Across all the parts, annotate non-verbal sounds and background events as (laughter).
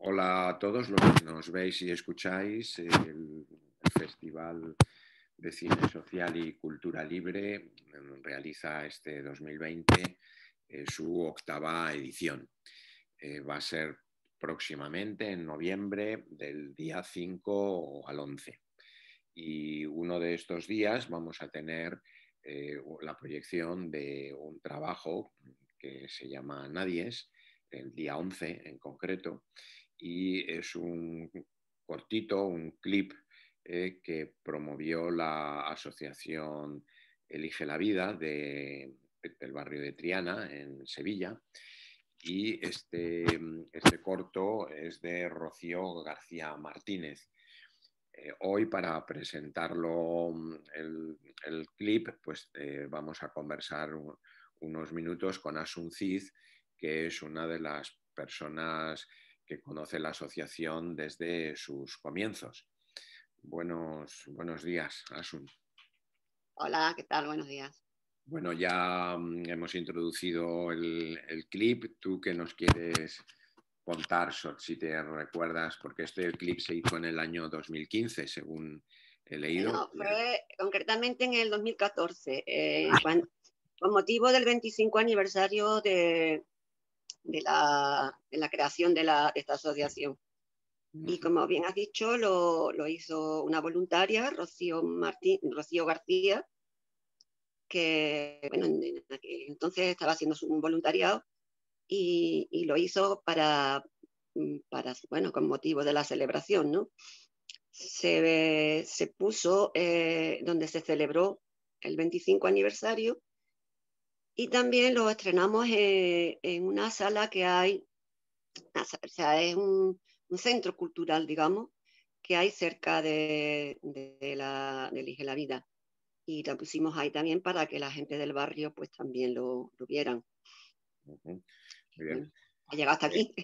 Hola a todos los que nos veis y escucháis. El, Festival de Cine Social y Cultura Libre em, realiza este 2020 eh, su octava edición. Eh, va a ser próximamente en noviembre del día 5 al 11. Y uno de estos días vamos a tener eh, la proyección de un trabajo que se llama Nadies, el día 11 en concreto, y es un cortito, un clip eh, que promovió la asociación Elige la Vida de, del barrio de Triana, en Sevilla. Y este, mm, este corto es de Rocío García Martínez. Eh, hoy para presentarlo mm, el, clip, pues eh, vamos a conversar unos minutos con Asun Cid, que es una de las personas que conoce la asociación desde sus comienzos. Buenos, buenos días, Asun. Hola, ¿qué tal? Buenos días. Bueno, ya mm, hemos introducido el, clip. ¿Tú qué nos quieres contar, si te recuerdas? Porque este clip se hizo en el año 2015, según he leído. No, fue concretamente en el 2014, eh, ah. con motivo del 25 aniversario de, de la, creación de, la, esta asociación. Y como bien has dicho, lo, hizo una voluntaria, Rocío, Martín, Rocío García, que entonces estaba haciendo un voluntariado y, lo hizo para, mm, para, bueno, con motivo de la celebración, ¿no? Se, puso eh, donde se celebró el 25 aniversario y también lo estrenamos eh, en, una sala que hay, o sea, es un, centro cultural, digamos, que hay cerca de, de, la, Elige la Vida. Y la pusimos ahí también para que la gente del barrio pues también lo, lo vieran. Muy bien. Ha llegado eh, hasta aquí.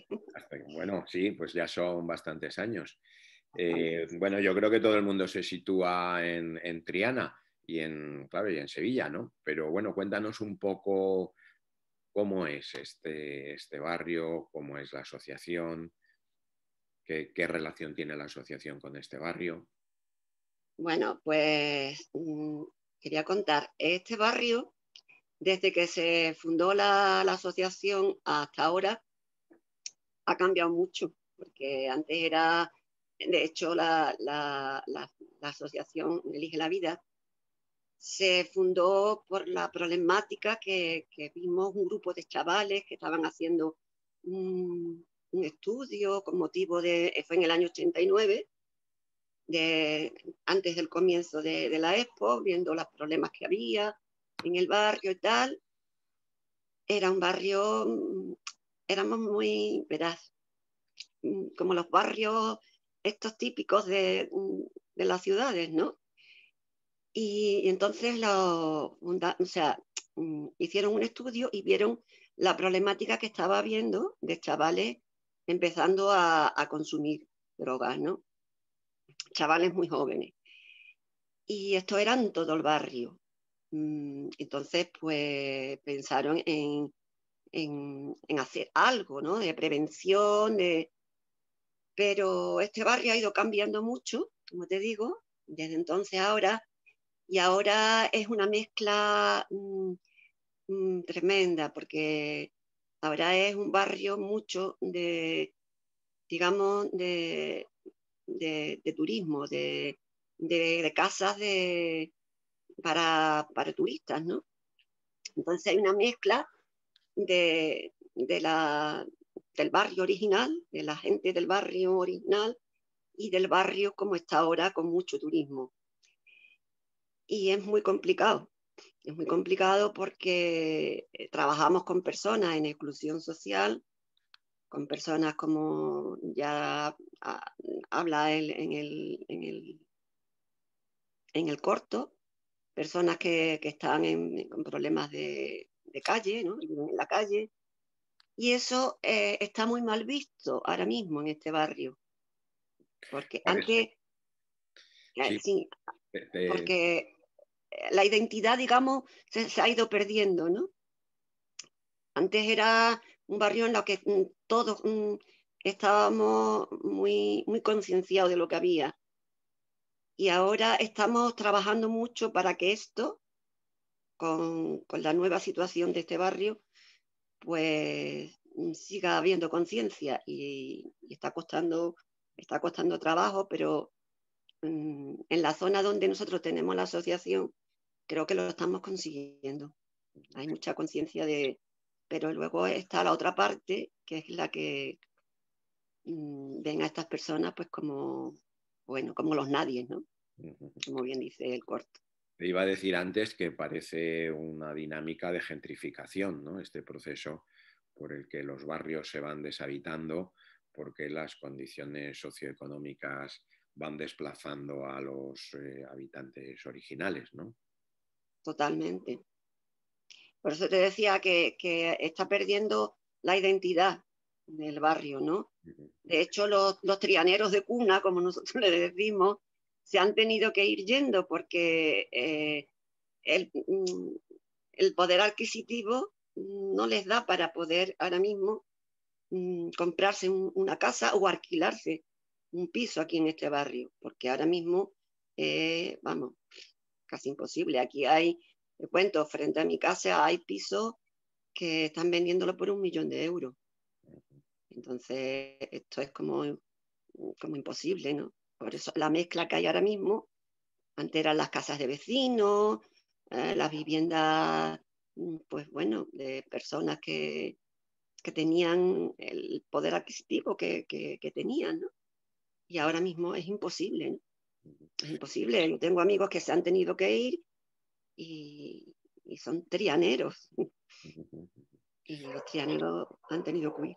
bueno, sí, pues ya son bastantes años. Eh, bueno, yo creo que todo el mundo se sitúa en, en Triana y en, y en Sevilla, ¿no? Pero bueno, cuéntanos un poco cómo es este, este barrio, cómo es la asociación, qué, relación tiene la asociación con este barrio. Bueno, pues mm, quería contar, este barrio, desde que se fundó la, asociación hasta ahora, ha cambiado mucho, porque antes era, de hecho, la, la, la asociación Elige la Vida se fundó por la problemática que, vimos un grupo de chavales que estaban haciendo un, estudio con motivo de, fue en el año 89, de, antes del comienzo de, la expo, viendo los problemas que había en el barrio y tal. Era un barrio, mm, éramos muy, verás, mm, como los barrios estos típicos de, mm, de las ciudades, ¿no? Y, entonces mm, hicieron un estudio y vieron la problemática que estaba habiendo de chavales empezando a, consumir drogas, ¿no? Chavales muy jóvenes. Y esto era en todo el barrio. Mm, entonces, pues pensaron en, en, hacer algo, ¿no? De prevención, Pero este barrio ha ido cambiando mucho, como te digo, desde entonces ahora y ahora es una mezcla mm, mm, tremenda, porque ahora es un barrio mucho de, digamos, de, turismo, de, casas para, para turistas, ¿no? Entonces hay una mezcla de, del barrio original, de la gente del barrio original y del barrio como está ahora con mucho turismo y es muy complicado. Es muy complicado porque eh, trabajamos con personas en exclusión social, con personas como ya ah, habla él en el, en en el corto, personas que, que están en, con problemas de, calle, ¿no? en la calle, y eso eh, está muy mal visto ahora mismo en este barrio. Porque eh, este, porque la identidad, digamos, se, ha ido perdiendo, ¿no? Antes era un barrio en el que mm, todos mm, estábamos muy, muy concienciados de lo que había. Y ahora estamos trabajando mucho para que esto, con, la nueva situación de este barrio, pues mm, siga habiendo conciencia y, está costando está costando trabajo pero en la zona donde nosotros tenemos la asociación creo que lo estamos consiguiendo. Hay mucha conciencia de... Pero luego está la otra parte, que es la que mm, ven a estas personas pues como, bueno, como los nadies, ¿no? Como bien dice el corto. Te iba a decir antes que parece una dinámica de gentrificación, ¿no? Este proceso por el que los barrios se van deshabitando, porque las condiciones socioeconómicas van desplazando a los eh, habitantes originales, ¿no? totalmente. Por eso te decía que, está perdiendo la identidad del barrio, ¿no? De hecho, los, trianeros de cuna, como nosotros (laughs) le decimos, se han tenido que ir yendo porque eh, mm, el, poder adquisitivo no les da para poder ahora mismo mm, comprarse una casa o alquilarse un piso aquí en este barrio, porque ahora mismo, eh, vamos, casi imposible. Aquí hay, te cuento, frente a mi casa hay pisos que están vendiéndolo por un millón de euros. Entonces, esto es como, como imposible, ¿no? Por eso la mezcla que hay ahora mismo, antes eran las casas de vecinos, eh, las viviendas, mm, pues bueno, de personas que, tenían el poder adquisitivo que, que, tenían, ¿no? Y ahora mismo es imposible, ¿no? es imposible. tengo amigos que se han tenido que ir y, son trianeros. (laughs) y los trianeros han tenido que huir,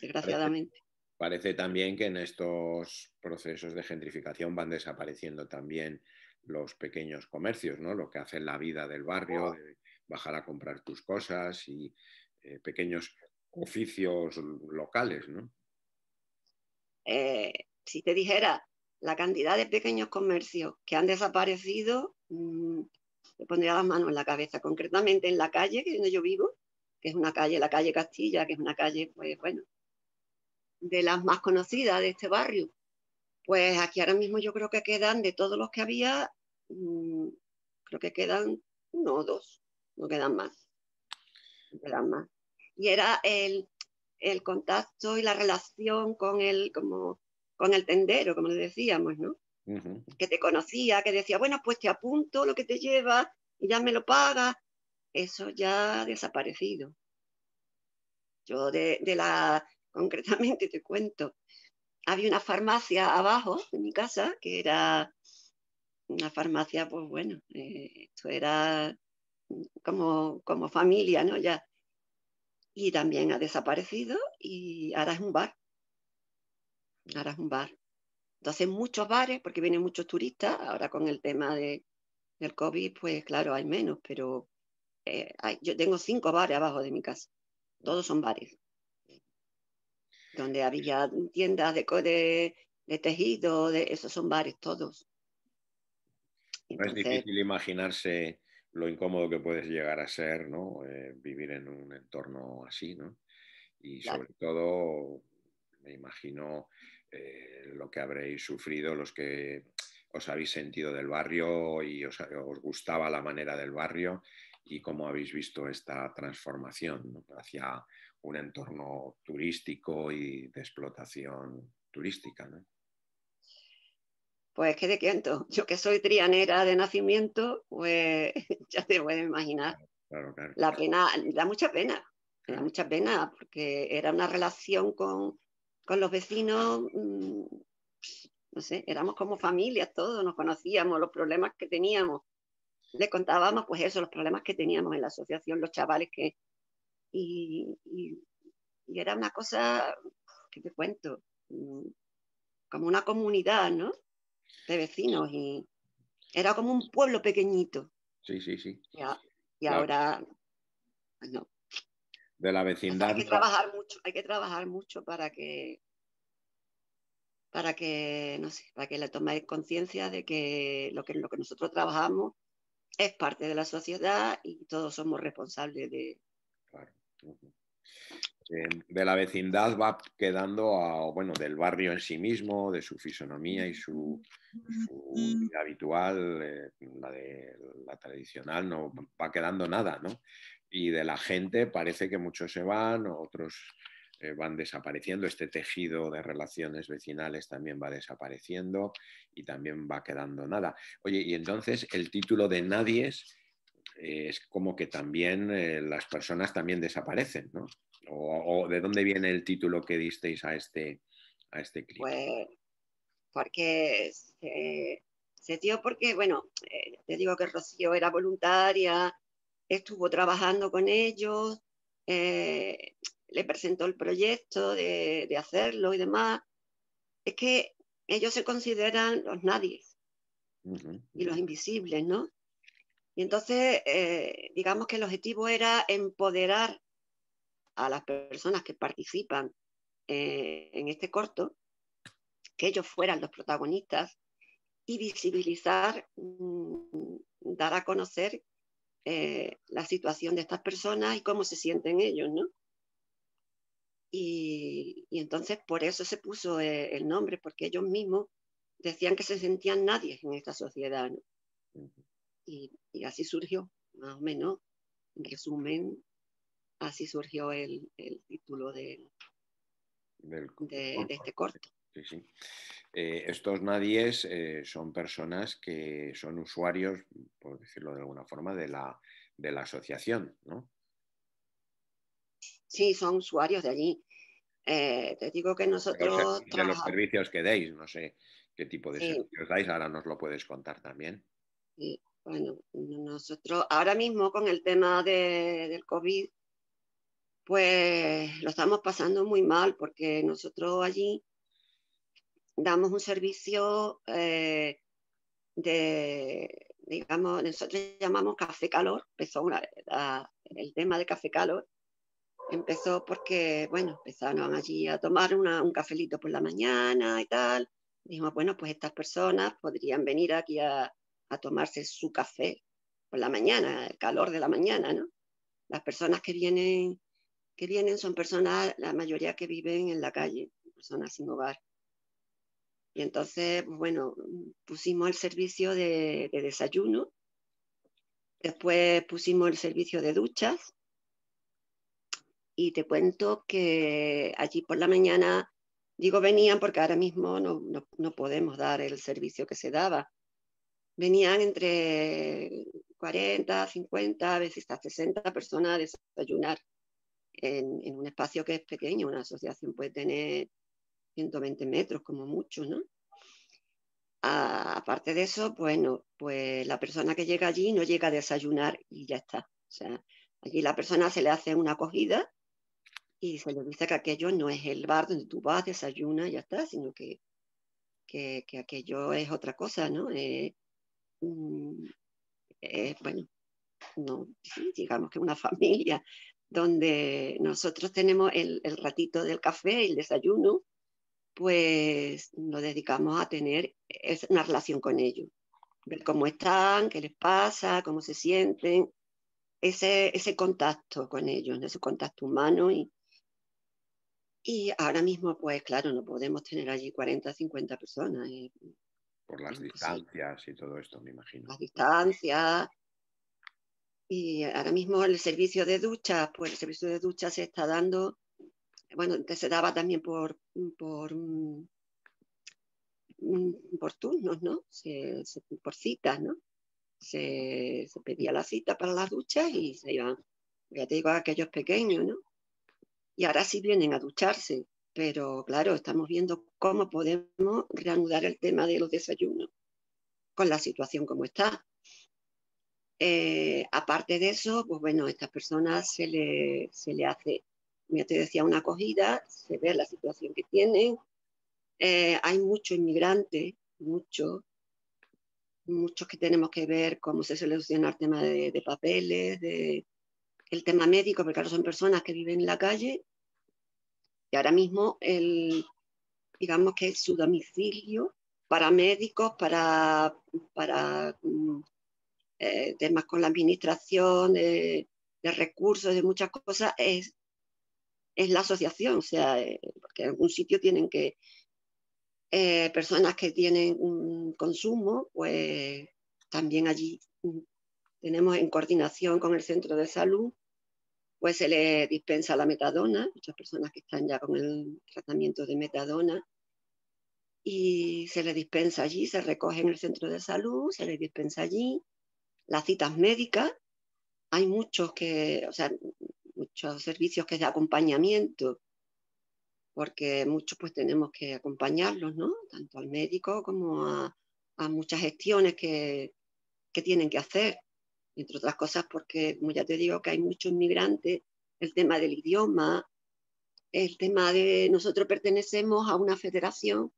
desgraciadamente. Parece, también que en estos procesos de gentrificación van desapareciendo también los pequeños comercios, ¿no? Lo que hace la vida del barrio, oh. bajar a comprar tus cosas y eh, pequeños oficios locales, ¿no? Eh, si te dijera la cantidad de pequeños comercios que han desaparecido, mm, le pondría las manos en la cabeza, concretamente en la calle que donde yo vivo, que es una calle, la calle Castilla, que es una calle, pues bueno, de las más conocidas de este barrio. Pues aquí ahora mismo yo creo que quedan, de todos los que había, mm, creo que quedan uno o dos, no quedan más. No quedan más. Y era el, el contacto y la relación con el, como con el tendero, como le decíamos, ¿no? Que te conocía, que decía, bueno, pues te apunto lo que te lleva, y ya me lo pagas. Eso ya ha desaparecido. Yo de, la, concretamente te cuento, había una farmacia abajo en mi casa, que era una farmacia, pues bueno, eh, esto era como, como familia, ¿no? Ya. Y también ha desaparecido y ahora es un bar ahora es un bar. Entonces muchos bares, porque vienen muchos turistas, ahora con el tema de, del COVID, pues claro, hay menos, pero eh, yo tengo cinco bares abajo de mi casa, todos son bares, donde había tiendas de, de, tejido, esos son bares todos. es difícil imaginarse lo incómodo que puedes llegar a ser, ¿no? Eh, vivir en un entorno así, ¿no? Y sobre todo, me imagino eh, lo que habréis sufrido los que os habéis sentido del barrio y os, gustaba la manera del barrio y cómo habéis visto esta transformación hacia un entorno turístico y de explotación turística. Pues que de cuento, yo que soy trianera de nacimiento, pues (laughs) ya te puedes imaginar. La pena, da mucha pena, da mucha pena, porque era una relación con, con los vecinos, mm, no sé, éramos como familias todos, nos conocíamos, los problemas que teníamos. Le contábamos, pues eso, los problemas que teníamos en la asociación, los chavales que. Y, era una cosa, que te cuento, mm, como una comunidad, ¿no? De vecinos y era como un pueblo pequeñito. Sí, sí, sí. Y, ahora, pues no, de la vecindad. Hay que trabajar mucho, hay que trabajar mucho para que para que para que la tomáis conciencia de que lo que lo que nosotros trabajamos es parte de la sociedad y todos somos responsables de. Claro de la vecindad va quedando bueno, del barrio en sí mismo, de su fisonomía y su, vida habitual, eh, la, de, la tradicional, no va quedando nada, ¿no? Y de la gente parece que muchos se van, otros eh, van desapareciendo, este tejido de relaciones vecinales también va desapareciendo y también va quedando nada. Oye, y entonces el título de Nadies es como que también eh, las personas también desaparecen, ¿no? O, de dónde viene el título que disteis a este, a este clip? Pues porque se, dio porque, bueno, eh, te digo que Rocío era voluntaria, estuvo trabajando con ellos, eh, le presentó el proyecto de, hacerlo y demás. Es que ellos se consideran los nadies y los invisibles, ¿no? Y entonces, eh, digamos que el objetivo era empoderar a las personas que participan eh, en este corto, que ellos fueran los protagonistas y visibilizar, mm, dar a conocer eh, la situación de estas personas y cómo se sienten ellos, ¿no? Y, entonces por eso se puso eh, el nombre, porque ellos mismos decían que se sentían nadie en esta sociedad, ¿no? y, y, así surgió, más o menos, en resumen, así surgió el, título de, este corto. Eh, estos nadies eh, son personas que son usuarios, por decirlo de alguna forma, de la, de la asociación, ¿no? Sí, son usuarios de allí. Eh, te digo que nosotros... de los servicios que deis, no sé qué tipo de servicios dais, ahora nos lo puedes contar también. bueno, nosotros ahora mismo con el tema del COVID pues lo estamos pasando muy mal porque nosotros allí damos un servicio eh, de, digamos, nosotros llamamos café calor, empezó el tema de café calor, empezó porque, bueno, empezaron allí a tomar una, un cafelito por la mañana y tal. Dijimos, bueno, pues estas personas podrían venir aquí a, a tomarse su café por la mañana, el calor de la mañana, ¿no? Las personas que vienen que vienen son personas, la mayoría que viven en la calle, personas sin hogar. Y entonces, bueno, pusimos el servicio de, desayuno, después pusimos el servicio de duchas y te cuento que allí por la mañana, digo venían porque ahora mismo no, no podemos dar el servicio que se daba. Venían entre 40, 50, a veces hasta 60 personas a desayunar en, un espacio que es pequeño. Una asociación puede tener 120 metros como mucho, ¿no? Ah, aparte de eso, bueno, pues la persona que llega allí no llega a desayunar y ya está. O sea, allí la persona se le hace una acogida y se le dice que aquello no es el bar donde tú vas, desayunas y ya está, sino que, que, aquello es otra cosa, ¿no? Es, eh, mm, eh, bueno, no, digamos que una familia donde nosotros tenemos el, ratito del café y el desayuno, pues nos dedicamos a tener una relación con ellos, ver cómo están, qué les pasa, cómo se sienten, ese, ese contacto con ellos, ese contacto humano. Y, y ahora mismo, pues claro, no podemos tener allí 40, 50 personas. Por las distancias y todo esto, me imagino. Las distancias, y ahora mismo el servicio de duchas, pues el servicio de duchas se está dando, bueno, que se daba también por, por, mm, mm, turnos, ¿no? por citas, ¿no? Se, pedía la cita para las duchas y se iban, ya te digo, aquellos pequeños, ¿no? Y ahora sí vienen a ducharse, pero claro, estamos viendo cómo podemos reanudar el tema de los desayunos con la situación como está. Eh, aparte de eso, pues bueno, a estas personas se le, se le hace, ya te decía, una acogida, se ve la situación que tienen. Eh, hay muchos inmigrantes mucho, muchos que tenemos que ver cómo se soluciona el tema de, papeles, de, el tema médico, porque claro, son personas que viven en la calle y ahora mismo digamos que es su domicilio para médicos, para, para mm, eh, temas con la administración, de, recursos, de muchas cosas, es, es la asociación, o sea, eh, porque en algún sitio tienen que, eh, personas que tienen un consumo, pues también allí mm, tenemos en coordinación con el centro de salud, pues se le dispensa la metadona, muchas personas que están ya con el tratamiento de metadona, y se le dispensa allí, se recoge en el centro de salud, se le dispensa allí, las citas médicas, hay muchos que, o muchos servicios que es de acompañamiento, porque muchos pues tenemos que acompañarlos, Tanto al médico como a, muchas gestiones que, tienen que hacer, entre otras cosas porque, como ya te digo, que hay muchos inmigrantes, el tema del idioma, el tema de nosotros pertenecemos a una federación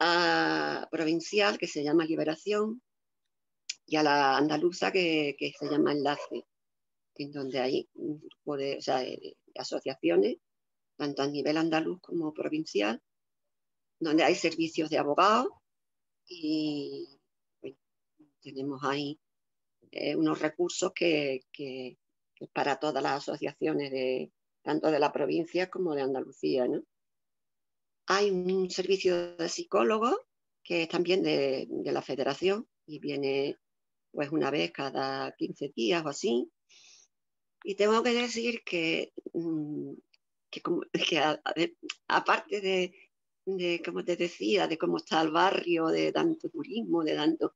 ah, provincial que se llama Liberación, y a la andaluza que, se llama Enlace, en donde hay mm, un o sea, eh, asociaciones, tanto a nivel andaluz como provincial, donde hay servicios de abogados y tenemos ahí eh, unos recursos que, que, para todas las asociaciones, de, tanto de la provincia como de Andalucía. ¿no? Hay un servicio de psicólogos que es también de la federación y viene pues una vez cada 15 días o así. Y tengo que decir que, mm, (laughs) aparte de, como te decía, de cómo está el barrio, de tanto turismo, de tanto...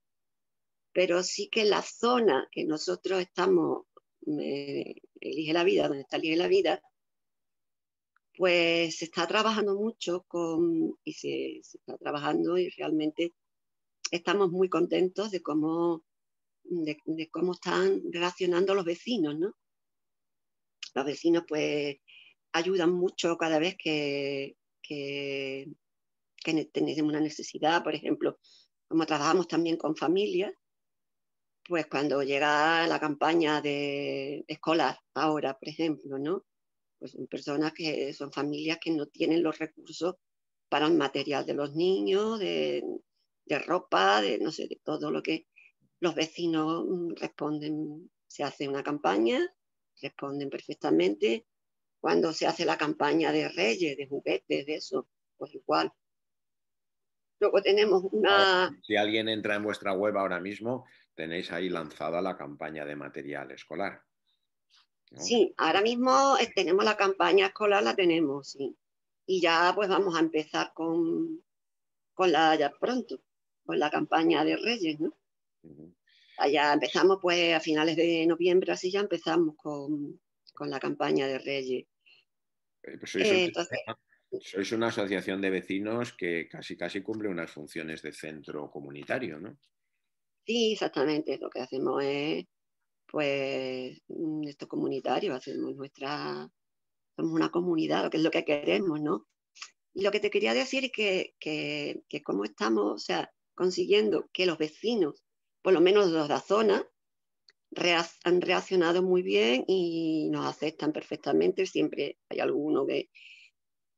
Pero sí que la zona que nosotros estamos, eh, elige la vida, donde está elige la vida, pues se está trabajando mucho con, y se, está trabajando y realmente estamos muy contentos de cómo de, cómo están relacionando los vecinos, ¿no? Los vecinos pues ayudan mucho cada vez que, que, tenemos una necesidad, por ejemplo, como trabajamos también con familias, pues cuando llega la campaña de escolar ahora, por ejemplo, ¿no? Pues son personas que son familias que no tienen los recursos para el material de los niños, de, de ropa, de no sé, de todo lo que los vecinos mm, responden, se hace una campaña, responden perfectamente. Cuando se hace la campaña de reyes, de juguetes, de eso, pues igual. Luego tenemos una... si alguien entra en vuestra web ahora mismo, tenéis ahí lanzada la campaña de material escolar. Sí, ahora mismo eh, tenemos la campaña escolar, la tenemos, sí. Y ya pues vamos a empezar con, con la ya pronto, con la campaña de Reyes, ¿no? allá empezamos pues a finales de noviembre, así ya empezamos con, la campaña de Reyes. Eh, pues eh, (laughs) una asociación de vecinos que casi casi cumple unas funciones de centro comunitario, ¿no? Sí, exactamente. Lo que hacemos es, pues, mm, esto comunitario, hacemos nuestra, somos una comunidad, lo que es lo que queremos, ¿no? Y lo que te quería decir es que, que, que cómo estamos, o sea, consiguiendo que los vecinos por lo menos dos de la zona, han reaccionado muy bien y nos aceptan perfectamente. Siempre hay alguno que...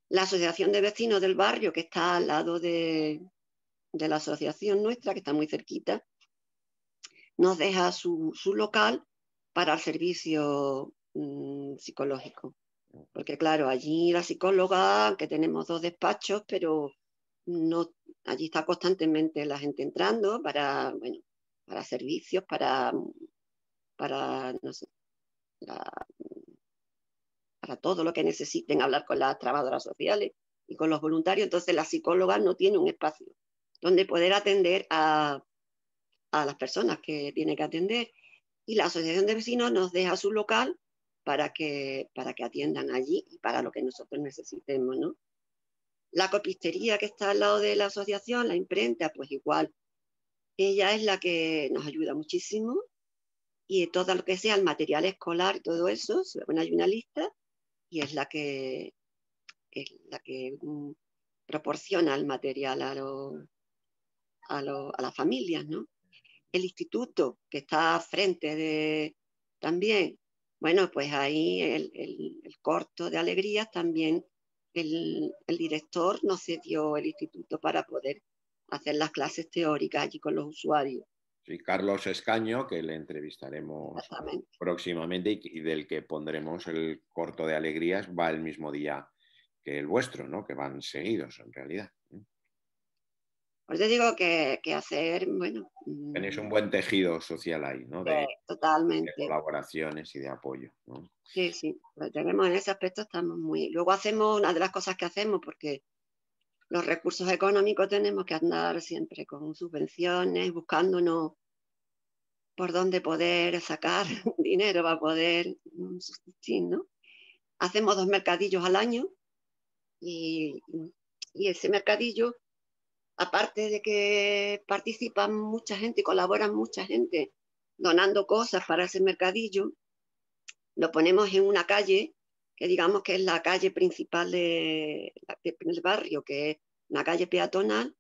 La asociación de vecinos del barrio, que está al lado de, la asociación nuestra, que está muy cerquita, nos deja su, local para el servicio mm, psicológico. Porque claro, allí la psicóloga, que tenemos dos despachos, pero no, allí está constantemente la gente entrando para, bueno, para servicios, para, para, para todo lo que necesiten, hablar con las trabajadoras sociales y con los voluntarios. Entonces la psicóloga no tiene un espacio donde poder atender a, a las personas que tiene que atender. Y la asociación de vecinos nos deja su local para que, para que atiendan allí y para lo que nosotros necesitemos, ¿no? La copistería que está al lado de la asociación, la imprenta, pues igual ella es la que nos ayuda muchísimo y todo lo que sea el material escolar todo eso, bueno, hay una lista y es la que, la que mm, proporciona el material a, a, las familias, ¿no? El instituto que está frente de también, bueno, pues ahí el, corto de alegrías también el, el, director nos dio el instituto para poder hacer las clases teóricas allí con los usuarios. Sí, Carlos Escaño, que le entrevistaremos próximamente y, del que pondremos el corto de alegrías, va el mismo día que el vuestro, ¿no? Que van seguidos en realidad. Pues te digo que, hacer, bueno. Mm, Tenéis un buen tejido social ahí, ¿no? De, colaboraciones y de apoyo, Sí, sí, tenemos en ese aspecto, estamos muy. Luego hacemos una de las cosas que hacemos, porque los recursos económicos tenemos que andar siempre con subvenciones, buscándonos por dónde poder sacar (laughs) dinero para poder mm, ¿no? Hacemos dos mercadillos al año y, y ese mercadillo, aparte de que participan mucha gente y colaboran mucha gente donando cosas para ese mercadillo, lo ponemos en una calle que digamos que es la calle principal del barrio, que es una calle peatonal,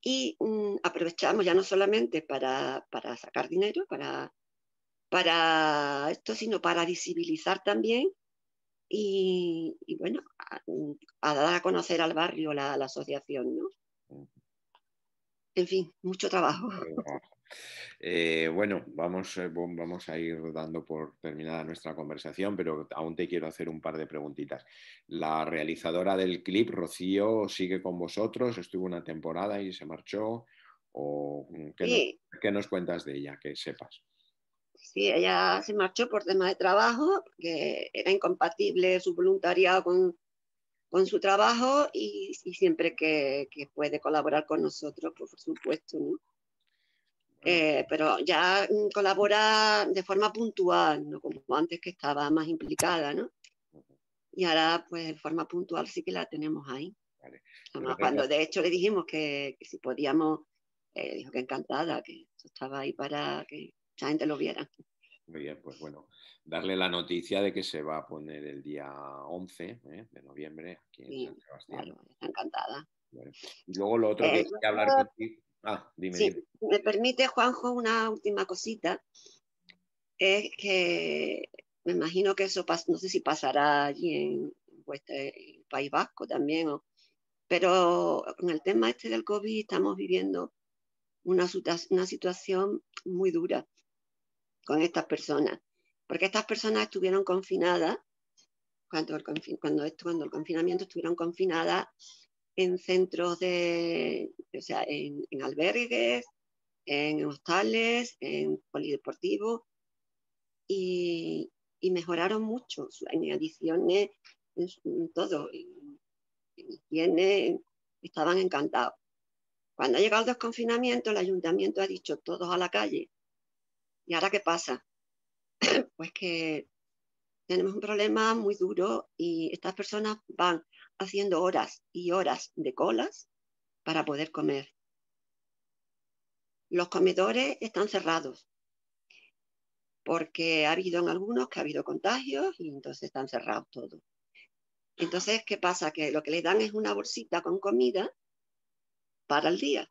y mm, aprovechamos ya no solamente para, sacar dinero, para, para esto, sino para visibilizar también y, bueno, mm, a, dar a conocer al barrio la, la asociación, ¿no? En fin, mucho trabajo. Eh, bueno, eh, vamos, a ir dando por terminada nuestra conversación, pero aún te quiero hacer un par de preguntitas. La realizadora del clip, Rocío, sigue con vosotros, estuvo una temporada y se marchó. ¿O qué, nos, cuentas de ella? Que sepas. Sí, ella se marchó por tema de trabajo, que era incompatible su voluntariado con, su trabajo y, siempre que, que, puede colaborar con nosotros, por supuesto, ¿no? Eh, pero ya mm, colabora de forma puntual, no como antes que estaba más implicada, ¿no? Y ahora, pues, de forma puntual sí que la tenemos ahí. cuando de hecho le dijimos que, si podíamos, eh, dijo que encantada, que estaba ahí para que mucha gente lo viera. Muy bien, pues bueno, darle la noticia de que se va a poner el día 11 ¿eh? de noviembre aquí en San Sebastián. Claro, encantada. Y luego lo otro que quería hablar contigo. Ah, dime. dime me permite, Juanjo, una última cosita. Es que me imagino que eso, no sé si pasará allí en, el País Vasco también, pero con el tema este del COVID estamos viviendo una, una situación muy dura con estas personas, porque estas personas estuvieron confinadas, cuando el, cuando, el confinamiento estuvieron confinadas en centros de, o sea, en albergues, en hostales, en polideportivo y, mejoraron mucho en adiciones, en, todo, estaban encantados. Cuando ha llegado el desconfinamiento, el ayuntamiento ha dicho todos a la calle. ¿Y ahora qué pasa? (coughs) pues que tenemos un problema muy duro y estas personas van haciendo horas y horas de colas para poder comer. Los comedores están cerrados porque ha habido en algunos que ha habido contagios y entonces están cerrados todos. Entonces, ¿qué pasa? Que lo que les dan es una bolsita con comida para el día.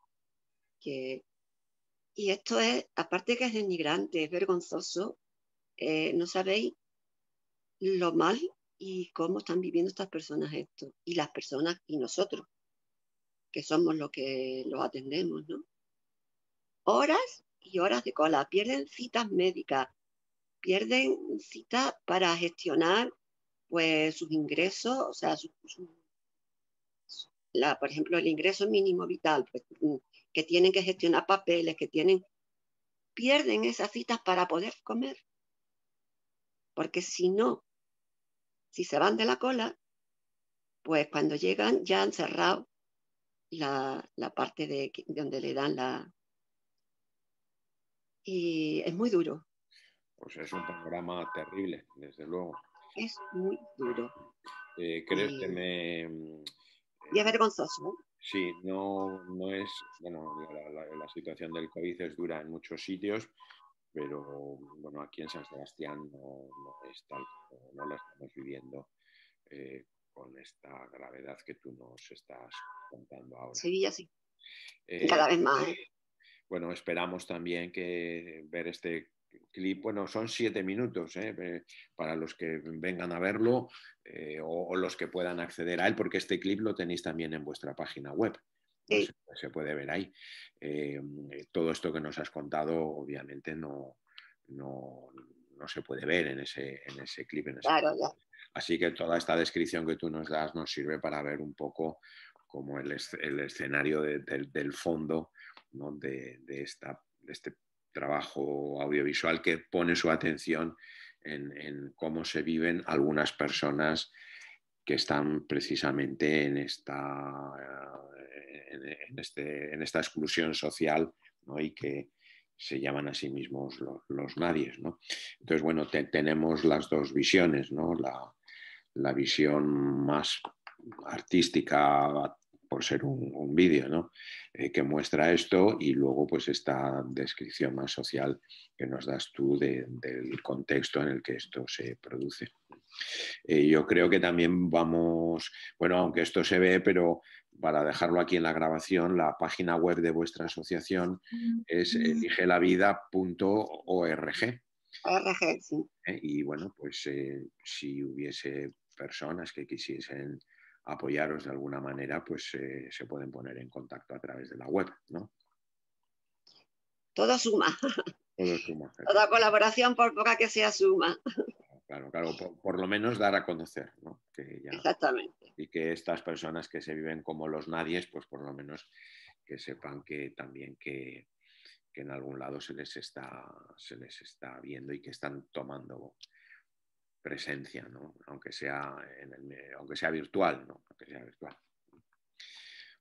y esto es, aparte que es denigrante, es vergonzoso, eh, no sabéis lo mal y cómo están viviendo estas personas esto, y las personas y nosotros, que somos los que los atendemos, ¿no? horas y horas de cola, pierden citas médicas, pierden citas para gestionar pues sus ingresos, o sea, la, por ejemplo, el ingreso mínimo vital, pues, mm, que tienen que gestionar papeles, que tienen, pierden esas citas para poder comer. Porque si no, si se van de la cola, pues cuando llegan ya han cerrado la, la parte de donde le dan la, y es muy duro. Pues es un programa terrible, desde luego. Es muy duro. Eh, y, que me... Mm, es vergonzoso. ¿no? Sí, no, es... Bueno, la, situación del COVID es dura en muchos sitios, pero bueno, aquí en San Sebastián no, es no la estamos viviendo eh, con esta gravedad que tú nos estás contando ahora. Sevilla sí, sí. Eh, cada vez más. ¿eh? bueno, esperamos también que ver este clip, bueno, son siete minutos ¿eh? Eh, para los que vengan a verlo eh, o, los que puedan acceder a él, porque este clip lo tenéis también en vuestra página web. Se, puede ver ahí. todo esto que nos has contado, obviamente, no, no, se puede ver en ese, clip. En claro, Así que toda esta descripción que tú nos das nos sirve para ver un poco como el, escenario del fondo de, esta, este trabajo audiovisual que pone su atención en, cómo se viven algunas personas que están precisamente en esta, eh, este, en, esta exclusión social y que se llaman a sí mismos los, nadies. ¿no? Entonces, bueno, tenemos las dos visiones, la, la visión más artística, ser un, vídeo, eh, que muestra esto y luego pues esta descripción más social que nos das tú del contexto en el que esto se produce. Eh, yo creo que también vamos, bueno, aunque esto se ve, pero para dejarlo aquí en la grabación, la página web de vuestra asociación es eh, eligelavida.org. Sí. Eh, y bueno, pues si hubiese personas que quisiesen apoyaros de alguna manera, pues eh, se pueden poner en contacto a través de la web, ¿no? Todo suma. (laughs) (laughs) Toda colaboración, por poca que sea, suma. (laughs) Claro, claro, por, lo menos dar a conocer, Exactamente. Y que estas personas que se viven como los nadies, pues por lo menos que sepan que también que, que en algún lado se les está, se les está viendo y que están tomando presencia, aunque, sea aunque sea virtual, ¿no? sea virtual.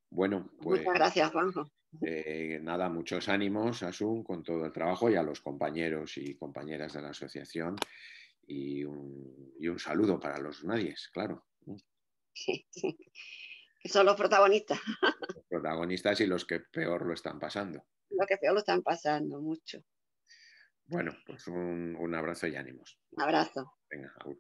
Bueno, pues, muchas gracias, Juanjo. Eh, nada, muchos ánimos a Sun con todo el trabajo y a los compañeros y compañeras de la asociación y un, saludo para los nadies, claro. Sí, Que son los protagonistas. Los protagonistas y los que peor lo están pasando. Los que peor lo están pasando, mucho. Bueno, pues un, un abrazo y ánimos. Un abrazo. thing out